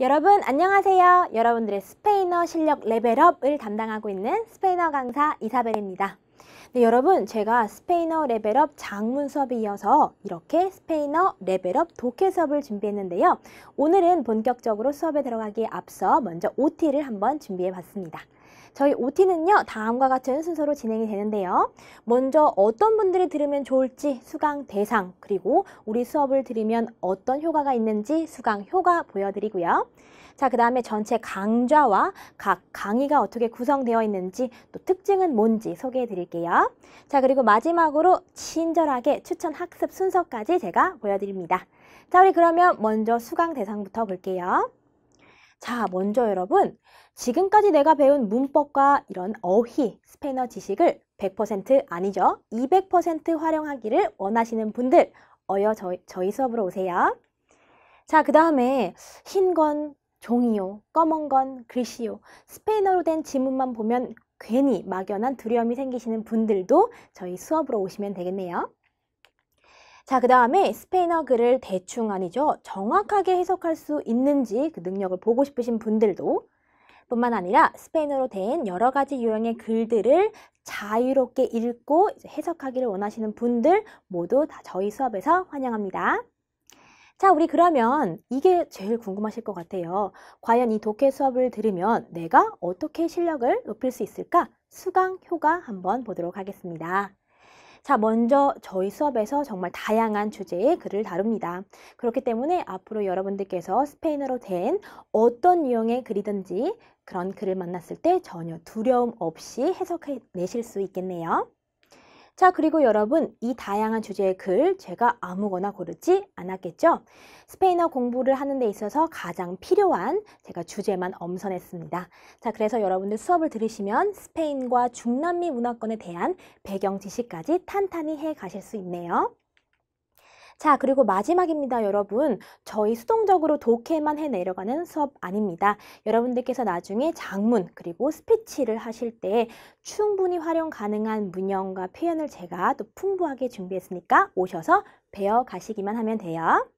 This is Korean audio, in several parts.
여러분 안녕하세요. 여러분들의 스페인어 실력 레벨업을 담당하고 있는 스페인어 강사 이사벨입니다. 네, 여러분 제가 스페인어 레벨업 장문 수업에 이어서 이렇게 스페인어 레벨업 독해 수업을 준비했는데요. 오늘은 본격적으로 수업에 들어가기에 앞서 먼저 OT를 한번 준비해 봤습니다. 저희 OT는요 다음과 같은 순서로 진행이 되는데요. 먼저 어떤 분들이 들으면 좋을지 수강 대상 그리고 우리 수업을 들으면 어떤 효과가 있는지 수강 효과 보여드리고요. 자, 그 다음에 전체 강좌와 각 강의가 어떻게 구성되어 있는지 또 특징은 뭔지 소개해 드릴게요. 자, 그리고 마지막으로 친절하게 추천 학습 순서까지 제가 보여드립니다. 자, 우리 그러면 먼저 수강 대상부터 볼게요. 자, 먼저 여러분, 지금까지 내가 배운 문법과 이런 어휘, 스페인어 지식을 100% 아니죠. 200% 활용하기를 원하시는 분들, 어여 저희, 저희 수업으로 오세요. 자, 그 다음에 흰 건 종이요, 검은 건 글씨요, 스페인어로 된 지문만 보면 괜히 막연한 두려움이 생기시는 분들도 저희 수업으로 오시면 되겠네요. 자, 그 다음에 스페인어 글을 대충 아니죠. 정확하게 해석할 수 있는지 그 능력을 보고 싶으신 분들도 뿐만 아니라 스페인어로 된 여러 가지 유형의 글들을 자유롭게 읽고 해석하기를 원하시는 분들 모두 다 저희 수업에서 환영합니다. 자, 우리 그러면 이게 제일 궁금하실 것 같아요. 과연 이 독해 수업을 들으면 내가 어떻게 실력을 높일 수 있을까? 수강 효과 한번 보도록 하겠습니다. 자, 먼저 저희 수업에서 정말 다양한 주제의 글을 다룹니다. 그렇기 때문에 앞으로 여러분들께서 스페인어로 된 어떤 유형의 글이든지 그런 글을 만났을 때 전혀 두려움 없이 해석해 내실 수 있겠네요. 자, 그리고 여러분, 이 다양한 주제의 글 제가 아무거나 고르지 않았겠죠? 스페인어 공부를 하는 데 있어서 가장 필요한 제가 주제만 엄선했습니다. 자, 그래서 여러분들 수업을 들으시면 스페인과 중남미 문화권에 대한 배경 지식까지 탄탄히 해 가실 수 있네요. 자, 그리고 마지막입니다, 여러분. 저희 수동적으로 독해만 해 내려가는 수업 아닙니다. 여러분들께서 나중에 장문 그리고 스피치를 하실 때 충분히 활용 가능한 문형과 표현을 제가 또 풍부하게 준비했으니까 오셔서 배워 가시기만 하면 돼요.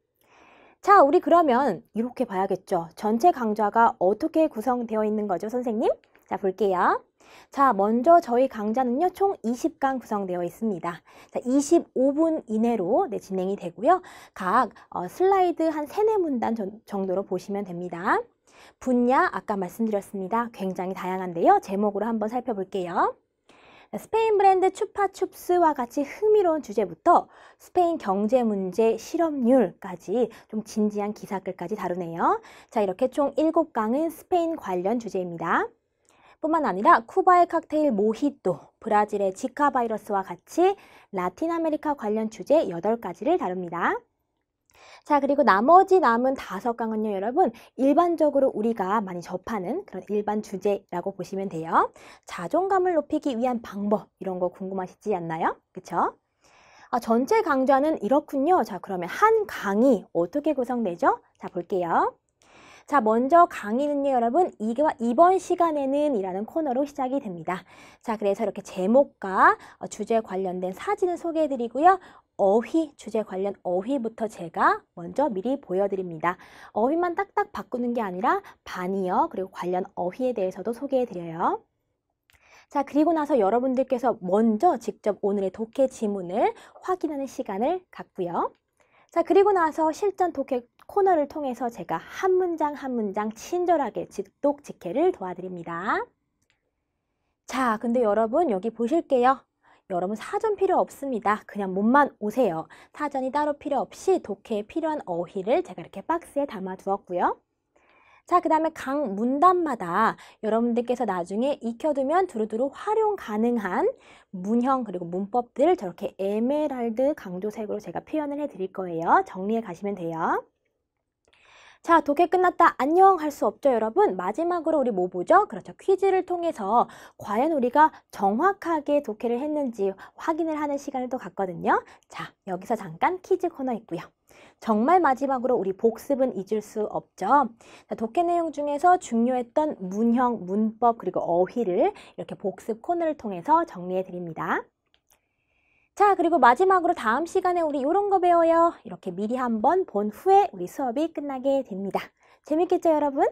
자, 우리 그러면 이렇게 봐야겠죠. 전체 강좌가 어떻게 구성되어 있는 거죠, 선생님? 자, 볼게요. 자, 먼저 저희 강좌는요, 총 20강 구성되어 있습니다. 자, 25분 이내로 네, 진행이 되고요. 각 어, 슬라이드 한 3, 4문단 정도로 보시면 됩니다. 분야, 아까 말씀드렸습니다. 굉장히 다양한데요. 제목으로 한번 살펴볼게요. 스페인 브랜드 추파춥스와 같이 흥미로운 주제부터 스페인 경제 문제 실업률까지 좀 진지한 기사글까지 다루네요. 자, 이렇게 총 7강은 스페인 관련 주제입니다. 뿐만 아니라 쿠바의 칵테일 모히또, 브라질의 지카 바이러스와 같이 라틴 아메리카 관련 주제 8가지를 다룹니다. 자, 그리고 나머지 남은 다섯 강은요, 여러분, 일반적으로 우리가 많이 접하는 그런 일반 주제라고 보시면 돼요. 자존감을 높이기 위한 방법, 이런 거 궁금하시지 않나요? 그쵸? 아, 전체 강좌는 이렇군요. 자, 그러면 한 강이 어떻게 구성되죠? 자, 볼게요. 자, 먼저 강의는요, 여러분, 이번 시간에는 이라는 코너로 시작이 됩니다. 자, 그래서 이렇게 제목과 어, 주제 관련된 사진을 소개해드리고요. 어휘, 주제 관련 어휘부터 제가 먼저 미리 보여드립니다. 어휘만 딱딱 바꾸는 게 아니라 반이어, 그리고 관련 어휘에 대해서도 소개해드려요. 자, 그리고 나서 여러분들께서 먼저 직접 오늘의 독해 지문을 확인하는 시간을 갖고요. 자, 그리고 나서 실전 독해, 코너를 통해서 제가 한 문장 한 문장 친절하게 직독 직해를 도와드립니다. 자, 근데 여러분 여기 보실게요. 여러분 사전 필요 없습니다. 그냥 몸만 오세요. 사전이 따로 필요 없이 독해에 필요한 어휘를 제가 이렇게 박스에 담아두었고요. 자, 그 다음에 각 문단마다 여러분들께서 나중에 익혀두면 두루두루 활용 가능한 문형 그리고 문법들을 저렇게 에메랄드 강조색으로 제가 표현을 해드릴 거예요. 정리해 가시면 돼요. 자, 독해 끝났다. 안녕 할 수 없죠, 여러분? 마지막으로 우리 뭐 보죠? 그렇죠. 퀴즈를 통해서 과연 우리가 정확하게 독해를 했는지 확인을 하는 시간을 또 갖거든요. 자, 여기서 잠깐 퀴즈 코너 있고요. 정말 마지막으로 우리 복습은 잊을 수 없죠. 자, 독해 내용 중에서 중요했던 문형, 문법, 그리고 어휘를 이렇게 복습 코너를 통해서 정리해 드립니다. 자, 그리고 마지막으로 다음 시간에 우리 이런 거 배워요. 이렇게 미리 한번 본 후에 우리 수업이 끝나게 됩니다. 재밌겠죠, 여러분?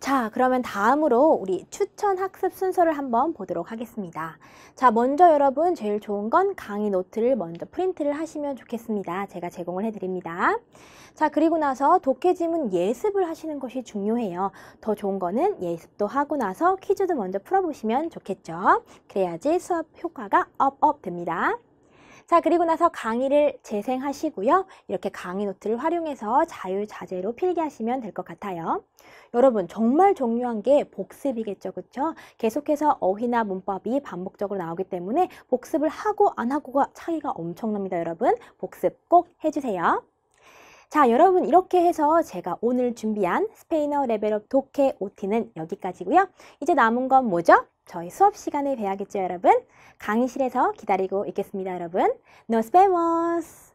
자, 그러면 다음으로 우리 추천 학습 순서를 한번 보도록 하겠습니다. 자, 먼저 여러분 제일 좋은 건 강의 노트를 먼저 프린트를 하시면 좋겠습니다. 제가 제공을 해드립니다. 자, 그리고 나서 독해 지문 예습을 하시는 것이 중요해요. 더 좋은 거는 예습도 하고 나서 퀴즈도 먼저 풀어보시면 좋겠죠. 그래야지 수업 효과가 업업 됩니다. 자, 그리고 나서 강의를 재생하시고요. 이렇게 강의 노트를 활용해서 자유자재로 필기하시면 될 것 같아요. 여러분, 정말 중요한 게 복습이겠죠, 그렇죠? 계속해서 어휘나 문법이 반복적으로 나오기 때문에 복습을 하고 안 하고가 차이가 엄청납니다, 여러분. 복습 꼭 해주세요. 자, 여러분 이렇게 해서 제가 오늘 준비한 스페인어 레벨업 독해 OT는 여기까지고요. 이제 남은 건 뭐죠? 저희 수업 시간에 뵈야겠죠, 여러분? 강의실에서 기다리고 있겠습니다, 여러분. Nos vemos!